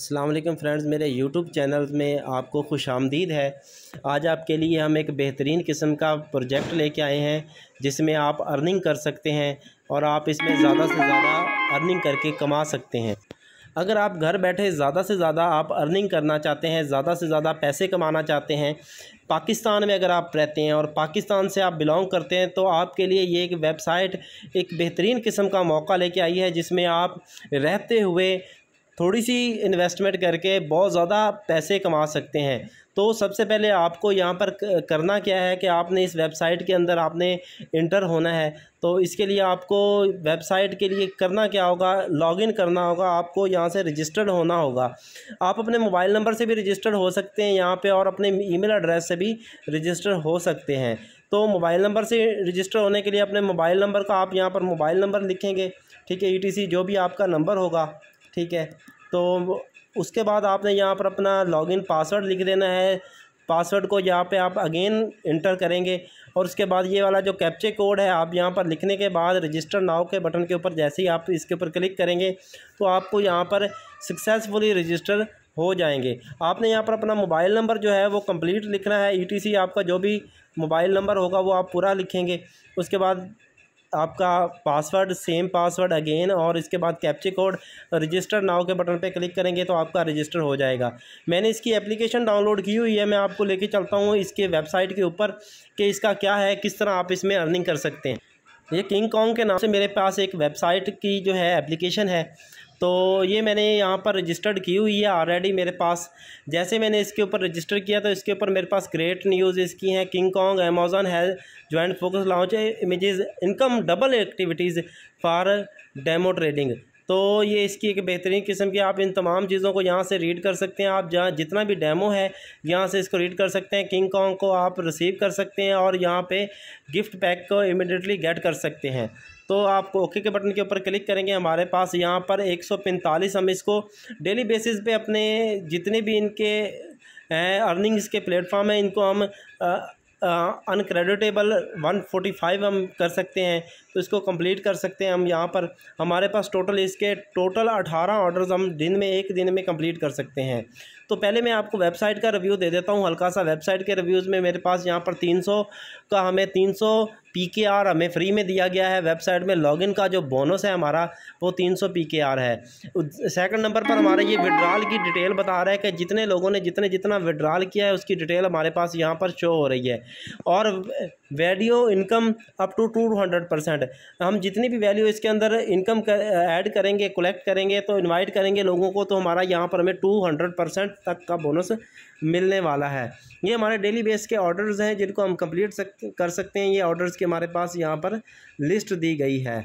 अल्लाम फ्रेंड्स मेरे YouTube channel में आपको खुश आमदीद है आज आपके लिए हम एक बेहतरीन किस्म का प्रोजेक्ट लेके आए हैं जिसमें आप अर्निंग कर सकते हैं और आप इसमें ज़्यादा से ज़्यादा अर्निंग करके कमा सकते हैं अगर आप घर बैठे ज़्यादा से ज़्यादा आप अर्निंग करना चाहते हैं ज़्यादा से ज़्यादा पैसे कमाना चाहते हैं पाकिस्तान में अगर आप रहते हैं और पाकिस्तान से आप बिलोंग करते हैं तो आपके लिए ये एक वेबसाइट एक बेहतरीन किस्म का मौका लेके आई है जिसमें आप रहते हुए थोड़ी सी इन्वेस्टमेंट करके बहुत ज़्यादा पैसे कमा सकते हैं तो सबसे पहले आपको यहाँ पर करना क्या है कि आपने इस वेबसाइट के अंदर आपने इंटर होना है तो इसके लिए आपको वेबसाइट के लिए करना क्या होगा लॉगिन करना होगा आपको यहाँ से रजिस्टर्ड होना होगा आप अपने मोबाइल नंबर से भी रजिस्टर्ड हो सकते हैं यहाँ पे और अपने ईमेल एड्रेस से भी रजिस्टर हो सकते हैं तो मोबाइल नंबर से रजिस्टर होने के लिए अपने मोबाइल नंबर का आप यहाँ पर मोबाइल नंबर लिखेंगे ठीक है ई e जो भी आपका नंबर होगा ठीक है तो उसके बाद आपने यहाँ पर अपना लॉगिन पासवर्ड लिख देना है पासवर्ड को यहाँ पे आप अगेन इंटर करेंगे और उसके बाद ये वाला जो कैप्चे कोड है आप यहाँ पर लिखने के बाद रजिस्टर नाव के बटन के ऊपर जैसे ही आप इसके ऊपर क्लिक करेंगे तो आपको यहाँ पर सक्सेसफुली रजिस्टर हो जाएंगे आपने यहाँ पर अपना मोबाइल नंबर जो है वो कंप्लीट लिखना है ईटीसी e आपका जो भी मोबाइल नंबर होगा वो आप पूरा लिखेंगे उसके बाद आपका पासवर्ड सेम पासवर्ड अगेन और इसके बाद कैप्चे कोड रजिस्टर नाव के बटन पर क्लिक करेंगे तो आपका रजिस्टर हो जाएगा मैंने इसकी एप्लीकेशन डाउनलोड की हुई है मैं आपको लेके चलता हूँ इसके वेबसाइट के ऊपर कि इसका क्या है किस तरह आप इसमें अर्निंग कर सकते हैं ये किंग कॉन्ग के नाम से मेरे पास एक वेबसाइट की जो है एप्लीकेशन है तो ये मैंने यहाँ पर रजिस्टर्ड की हुई है ऑलरेडी मेरे पास जैसे मैंने इसके ऊपर रजिस्टर किया तो इसके ऊपर मेरे पास ग्रेट न्यूज़ इसकी हैं किंग कॉन्ग अमेजोन है joint focus launch images income double activities for demo trading तो ये इसकी एक बेहतरीन किस्म की आप इन तमाम चीज़ों को यहाँ से रीड कर सकते हैं आप जहाँ जितना भी डेमो है यहाँ से इसको रीड कर सकते हैं किंग कॉन्ग को आप रिसीव कर सकते हैं और यहाँ पे गिफ्ट पैक को इमिडिएटली गेट कर सकते हैं तो आप ओके के बटन के ऊपर क्लिक करेंगे हमारे पास यहाँ पर एक सौ पैंतालीस हम इसको डेली बेसिस पे अपने जितने भी इनके हैं अर्निंग्स के प्लेटफॉर्म हैं इनको हम अनक्रेडिटेबल वन फोर्टी फाइव हम कर सकते हैं तो इसको कंप्लीट कर सकते हैं हम यहाँ पर हमारे पास टोटल इसके टोटल अठारह ऑर्डर्स हम दिन में एक दिन में कंप्लीट कर सकते हैं तो पहले मैं आपको वेबसाइट का रिव्यू दे देता हूँ हल्का सा वेबसाइट के रिव्यूज़ में मेरे पास यहाँ पर 300 का हमें 300 आर हमें फ्री में दिया गया है वेबसाइट में लॉगिन का जो बोनस है हमारा वो 300 आर है सेकंड नंबर पर हमारा ये विड्रॉल की डिटेल बता रहा है कि जितने लोगों ने जितने जितना विड्रॉल किया है उसकी डिटेल हमारे पास यहाँ पर शो हो रही है और value income up to two hundred percent हम जितनी भी वैल्यू इसके अंदर इनकम कर, ऐड करेंगे कलेक्ट करेंगे तो इनवाइट करेंगे लोगों को तो हमारा यहाँ पर हमें टू हंड्रेड परसेंट तक का बोनस मिलने वाला है ये हमारे डेली बेस के ऑर्डर्स हैं जिनको हम कंप्लीट सक, कर सकते हैं ये ऑर्डर्स की हमारे पास यहाँ पर लिस्ट दी गई है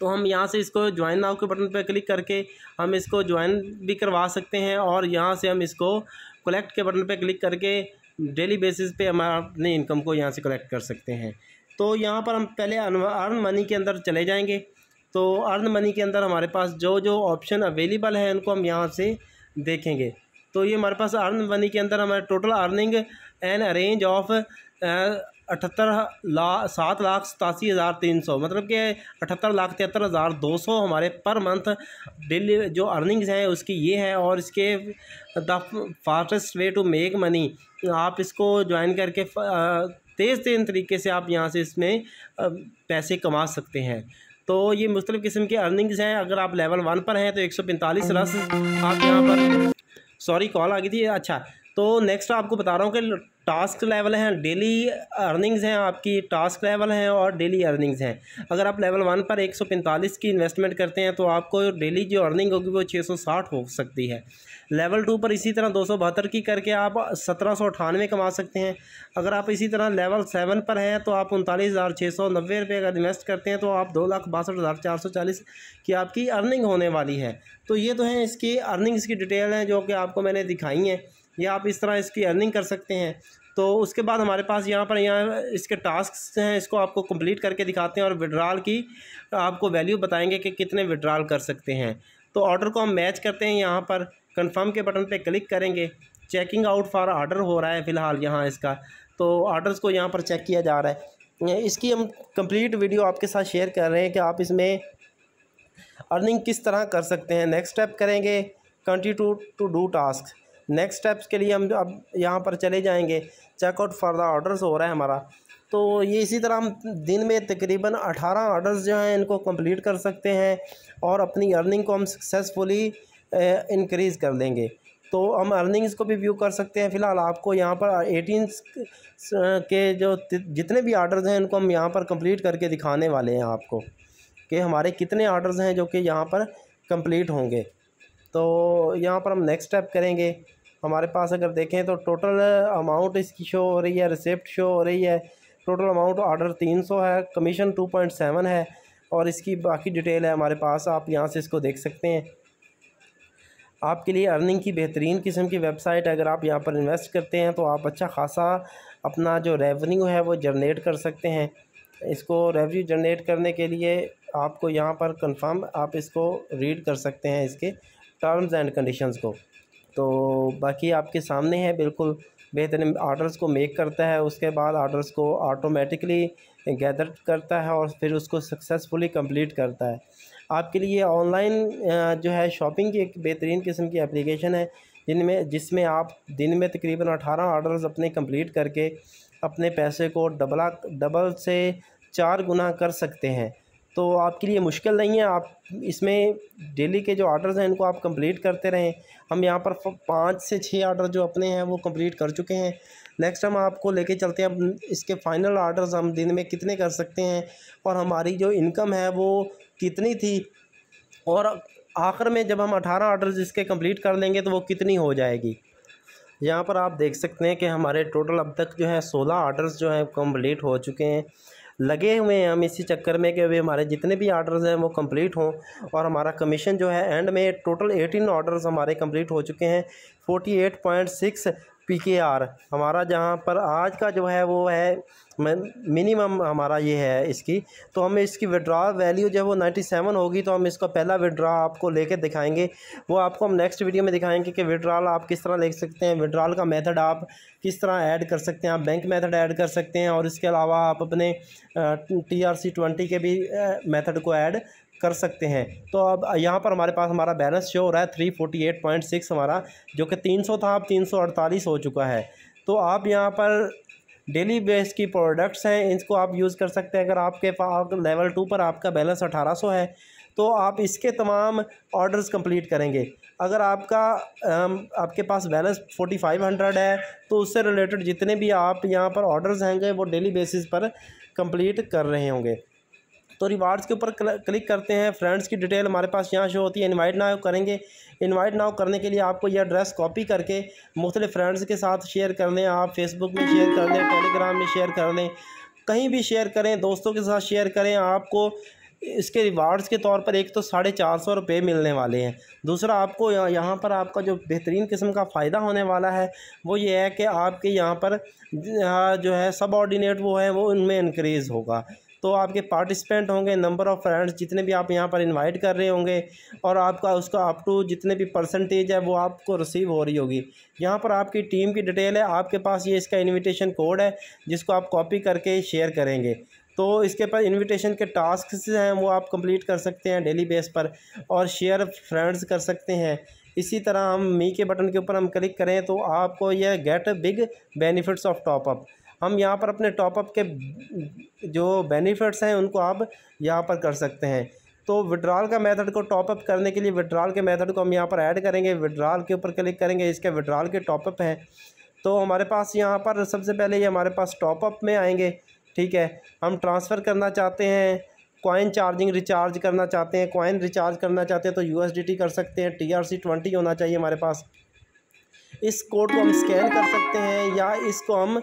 तो हम यहाँ से इसको ज्वाइन नाउ के बटन पर क्लिक करके हम इसको ज्वाइन भी करवा सकते हैं और यहाँ से हम इसको कलेक्ट के बटन पर क्लिक करके डेली बेसिस पे हम अपने इनकम को यहाँ से कलेक्ट कर सकते हैं तो यहाँ पर हम पहले अर्न मनी के अंदर चले जाएंगे तो अर्न मनी के अंदर हमारे पास जो जो ऑप्शन अवेलेबल है उनको हम यहाँ से देखेंगे तो ये हमारे पास अर्न मनी के अंदर हमारे total earning and range of अठहत्तर ला सात लाख सतासी हज़ार तीन सौ मतलब कि अठहत्तर लाख तिहत्तर हज़ार दो सौ हमारे पर मंथ डेली जो अर्निंग्स हैं उसकी ये है और इसके the fastest way to make money आप इसको ज्वाइन करके तेज़ तेज़ तरीके से आप यहाँ से इसमें पैसे कमा सकते हैं तो ये मुख्तलिफ़ किस्म के अर्निंग्स हैं अगर आप लेवल वन पर हैं तो एक सौ पैंतालीस रस आप यहाँ पर सॉरी कॉल आ गई थी अच्छा तो नेक्स्ट आपको बता रहा हूँ कि टास्क लेवल हैं डेली अर्निंग्स हैं आपकी टास्क लेवल हैं और डेली अर्निंग्स हैं अगर आप लेवल वन पर 145 की इन्वेस्टमेंट करते हैं तो आपको डेली जो अर्निंग होगी वो 660 हो सकती है लेवल टू पर इसी तरह दो की करके आप सत्रह कमा सकते हैं अगर आप इसी तरह लेवल सेवन पर हैं तो आप उनतालीस हज़ार छः सौ नब्बे रुपये अगर इन्वेस्ट करते हैं तो आप दो लाख बासठ हज़ार चार सौ चालीस की आपकी अर्निंग होने वाली है तो ये तो हैं इसकी अर्निंग्स की डिटेल हैं जो कि आपको मैंने दिखाई हैं या आप इस तरह इसकी अर्निंग कर सकते हैं तो उसके बाद हमारे पास यहाँ पर यहाँ इसके टास्क हैं इसको आपको कंप्लीट करके दिखाते हैं और विड्राल की आपको वैल्यू बताएंगे कि कितने विड्राल कर सकते हैं तो ऑर्डर को हम मैच करते हैं यहाँ पर कंफर्म के बटन पे क्लिक करेंगे चेकिंग आउट फॉर ऑर्डर हो रहा है फ़िलहाल यहाँ इसका तो ऑर्डर्स को यहाँ पर चेक किया जा रहा है इसकी हम कम्प्लीट वीडियो आपके साथ शेयर कर रहे हैं कि आप इसमें अर्निंग किस तरह कर सकते हैं नेक्स्ट स्टेप करेंगे continue to do task next steps के लिए हम अब यहाँ पर चले जाएंगे चेकआउट फॉर द ऑर्डर्स हो रहा है हमारा तो ये इसी तरह हम दिन में तकरीबन 18 ऑर्डर्स जो हैं इनको कंप्लीट कर सकते हैं और अपनी अर्निंग को हम सक्सेसफुली इंक्रीज़ कर देंगे तो हम अर्निंग्स को भी व्यू कर सकते हैं फ़िलहाल आपको यहाँ पर एटीन के जो जितने भी आर्डर्स हैं उनको हम यहाँ पर कंप्लीट करके दिखाने वाले हैं आपको कि हमारे कितने आर्डर्स हैं जो कि यहाँ पर कंप्लीट होंगे तो यहाँ पर हम नेक्स्ट स्टेप करेंगे हमारे पास अगर देखें तो टोटल अमाउंट इसकी शो हो रही है रिसिप्ट शो हो रही है टोटल अमाउंट ऑर्डर तीन सौ है कमीशन टू पॉइंट सेवन है और इसकी बाकी डिटेल है हमारे पास आप यहाँ से इसको देख सकते हैं आपके लिए अर्निंग की बेहतरीन किस्म की वेबसाइट अगर आप यहाँ पर इन्वेस्ट करते हैं तो आप अच्छा खासा अपना जो रेवेन्यू है वो जनरेट कर सकते हैं इसको रेवन्यू जनरेट करने के लिए आपको यहाँ पर कंफर्म आप इसको रीड कर सकते हैं इसके टर्म्स एंड कंडीशंस को तो बाकी आपके सामने है बिल्कुल बेहतरीन आर्डर्स को मेक करता है उसके बाद आर्डर्स को ऑटोमेटिकली गैदर करता है और फिर उसको सक्सेसफुली कंप्लीट करता है आपके लिए ऑनलाइन जो है शॉपिंग की एक बेहतरीन किस्म की एप्लीकेशन है जिनमें जिसमें आप दिन में तकरीबन अठारह आर्डर्स अपने कंप्लीट करके अपने पैसे को डबला डबल से चार गुना कर सकते हैं तो आपके लिए मुश्किल नहीं है आप इसमें डेली के जो आर्डर्स हैं इनको आप कंप्लीट करते रहें हम यहाँ पर पाँच से छः आर्डर जो अपने हैं वो कंप्लीट कर चुके हैं नेक्स्ट हम आपको लेके चलते हैं अब इसके फाइनल आर्डर्स हम दिन में कितने कर सकते हैं और हमारी जो इनकम है वो कितनी थी और आखिर में जब हम अठारह ऑर्डर इसके कम्प्लीट कर लेंगे तो वो कितनी हो जाएगी यहाँ पर आप देख सकते हैं कि हमारे टोटल अब तक जो है सोलह आर्डर्स जो हैं कम्प्लीट हो चुके हैं लगे हुए हैं हम इसी चक्कर में कि अभी हमारे जितने भी ऑर्डर्स हैं वो कंप्लीट हों और हमारा कमीशन जो है एंड में टोटल एटीन ऑर्डर्स हमारे कंप्लीट हो चुके हैं forty eight point six P K R हमारा जहाँ पर आज का जो है वो है मिनिमम हमारा ये है इसकी तो हमें इसकी विड्रा वैल्यू जब वो 97 होगी तो हम इसका पहला विड्रा आपको लेके दिखाएंगे वो आपको हम नेक्स्ट वीडियो में दिखाएंगे कि विड्रॉल आप किस तरह ले सकते हैं विड्रॉल का मेथड आप किस तरह ऐड कर सकते हैं आप बैंक मेथड ऐड कर सकते हैं और इसके अलावा आप अपने टी आर सी ट्वेंटी के भी मैथड को ऐड कर सकते हैं तो अब यहाँ पर हमारे पास हमारा बैलेंस शो हो रहा है three forty eight point six हमारा जो कि तीन सौ था अब तीन सौ अड़तालीस हो चुका है तो आप यहाँ पर डेली बेस की प्रोडक्ट्स हैं इनको आप यूज़ कर सकते हैं अगर आपके पास लेवल टू पर आपका बैलेंस अठारह सौ है तो आप इसके तमाम ऑर्डर्स कंप्लीट करेंगे अगर आपका आपके पास बैलेंस फोर्टी फाइव हंड्रेड है तो उससे रिलेटेड जितने भी आप यहाँ पर ऑर्डर्स होंगे वो डेली बेसिस पर कंप्लीट कर रहे होंगे तो रिवार्ड्स के ऊपर क्लिक करते हैं फ्रेंड्स की डिटेल हमारे पास यहाँ शो होती है इनवाइट नाउ करेंगे इनवाइट नाउ करने के लिए आपको यह एड्रेस कॉपी करके मुख्तलि फ्रेंड्स के साथ शेयर कर लें आप फेसबुक में शेयर कर लें टेलीग्राम में शेयर कर लें कहीं भी शेयर करें दोस्तों के साथ शेयर करें आपको इसके रिवार्ड्स के तौर पर एक तो साढ़े चार सौ रुपये मिलने वाले हैं दूसरा आपको यहाँ पर आपका जो बेहतरीन किस्म का फ़ायदा होने वाला है वो ये है कि आपके यहाँ पर जो है सब ऑर्डिनेट वो है वो उनमें इनक्रीज़ होगा तो आपके पार्टिसिपेंट होंगे नंबर ऑफ़ फ्रेंड्स जितने भी आप यहाँ पर इनवाइट कर रहे होंगे और आपका उसका अप टू जितने भी परसेंटेज है वो आपको रिसीव हो रही होगी यहाँ पर आपकी टीम की डिटेल है आपके पास ये इसका इन्विटेशन कोड है जिसको आप कॉपी करके शेयर करेंगे तो इसके पर इनविटेशन के टास्क हैं वो आप कंप्लीट कर सकते हैं डेली बेस पर और शेयर फ्रेंड्स कर सकते हैं इसी तरह हम मी के बटन के ऊपर हम क्लिक करें तो आपको यह get big benefits of top up हम यहाँ पर अपने टॉपअप के जो बेनिफिट्स हैं उनको आप यहाँ पर कर सकते हैं तो विड्रॉल का मेथड को टॉपअप करने के लिए विड्रॉल के मेथड को हम यहाँ पर ऐड करेंगे विड्रॉल के ऊपर क्लिक करेंगे इसके विड्रॉल के टॉपअप हैं तो हमारे पास यहाँ पर सबसे पहले ये हमारे पास टॉपअप में आएंगे ठीक है हम ट्रांसफ़र करना चाहते हैं कॉइन चार्जिंग रिचार्ज करना चाहते हैं कॉइन रिचार्ज करना चाहते हैं तो यू कर सकते हैं टी आर सी ट्वेंटी होना चाहिए हमारे पास इस कोड को हम स्कैन कर सकते हैं या इसको हम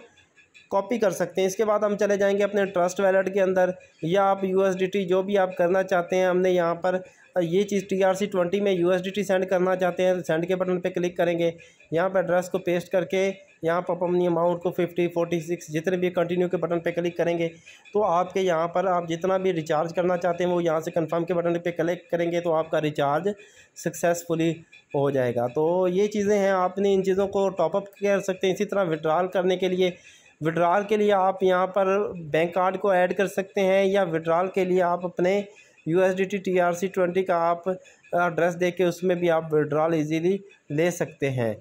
कॉपी कर सकते हैं इसके बाद हम चले जाएंगे अपने ट्रस्ट वैलेट के अंदर या आप यू जो भी आप करना चाहते हैं हमने यहाँ पर ये चीज़ टी आर सी ट्वेंटी में यू सेंड करना चाहते हैं सेंड के बटन पे क्लिक करेंगे यहाँ पर एड्रेस को पेस्ट करके यहाँ पर आप अपनी अमाउंट को फिफ्टी फोर्टी सिक्स जितने भी कंटिन्यू के बटन पे क्लिक करेंगे तो आपके यहाँ पर आप जितना भी रिचार्ज करना चाहते हैं वो यहाँ से कंफर्म के बटन पे क्लिक करेंगे तो आपका रिचार्ज सक्सेसफुली हो जाएगा तो ये चीज़ें हैं आपने इन चीज़ों को टॉपअप कर सकते हैं इसी तरह विड्रॉल करने के लिए विड्राल के लिए आप यहाँ पर बैंक कार्ड को ऐड कर सकते हैं या विड्रॉल के लिए आप अपने U S D T T R C twenty का आप एड्रेस दे के उसमें भी आप विड्रॉल इजीली ले सकते हैं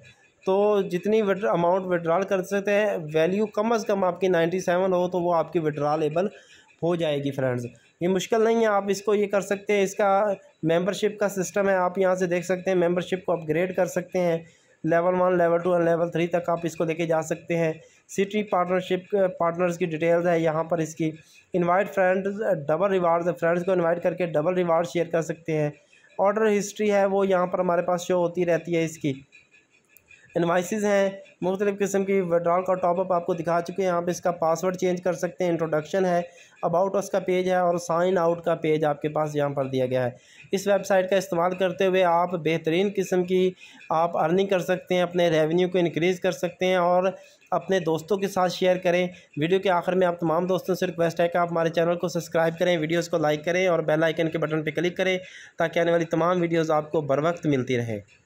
तो जितनी अमाउंट विड्रॉल कर सकते हैं वैल्यू कम अज़ कम आपकी नाइन्टी सेवन हो तो वो आपकी विड्रॉलेबल हो जाएगी फ्रेंड्स ये मुश्किल नहीं है आप इसको ये कर सकते हैं इसका मेंबरशिप का सिस्टम है आप यहाँ से देख सकते हैं मेंबरशिप को अपग्रेड कर सकते हैं level one level two and level three तक आप इसको लेके जा सकते हैं सिटी पार्टनरशिप पार्टनर्स की डिटेल्स है यहाँ पर इसकी invite friends double reward friends को इनवाइट करके डबल रिवार्ड शेयर कर सकते हैं ऑर्डर हिस्ट्री है वो यहाँ पर हमारे पास शो होती रहती है इसकी इन्वाइसिस हैं मुख्तलिफ़ किस्म की विड्रॉल का टॉपअप आपको दिखा चुके हैं आप इसका पासवर्ड चेंज कर सकते हैं इंट्रोडक्शन है अबाउट अस का पेज है और साइन आउट का पेज आपके पास यहाँ पर दिया गया है इस वेबसाइट का इस्तेमाल करते हुए आप बेहतरीन किस्म की आप अर्निंग कर सकते हैं अपने रेवेन्यू को इनक्रीज़ कर सकते हैं और अपने दोस्तों के साथ शेयर करें वीडियो के आखिर में आप तमाम दोस्तों से रिक्वेस्ट है कि आप हमारे चैनल को सब्सक्राइब करें वीडियोस को लाइक करें और बेल आइकन के बटन पर क्लिक करें ताकि आने वाली तमाम वीडियोस आपको बर वक्त मिलती रहे